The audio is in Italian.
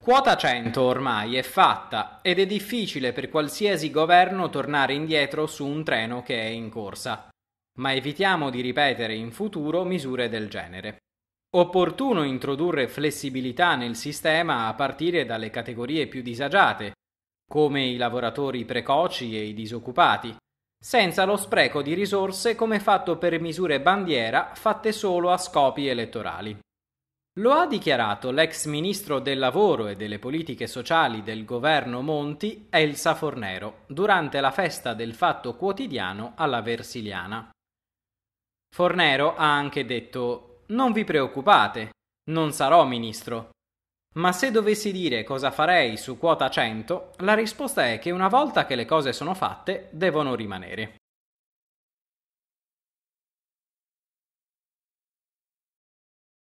Quota 100 ormai è fatta ed è difficile per qualsiasi governo tornare indietro su un treno che è in corsa, ma evitiamo di ripetere in futuro misure del genere. Opportuno introdurre flessibilità nel sistema a partire dalle categorie più disagiate, come i lavoratori precoci e i disoccupati, senza lo spreco di risorse come fatto per misure bandiera fatte solo a scopi elettorali. Lo ha dichiarato l'ex ministro del lavoro e delle politiche sociali del governo Monti, Elsa Fornero, durante la festa del Fatto Quotidiano alla Versiliana. Fornero ha anche detto Non vi preoccupate, non sarò ministro. Ma se dovessi dire cosa farei su quota 100, la risposta è che una volta che le cose sono fatte, devono rimanere.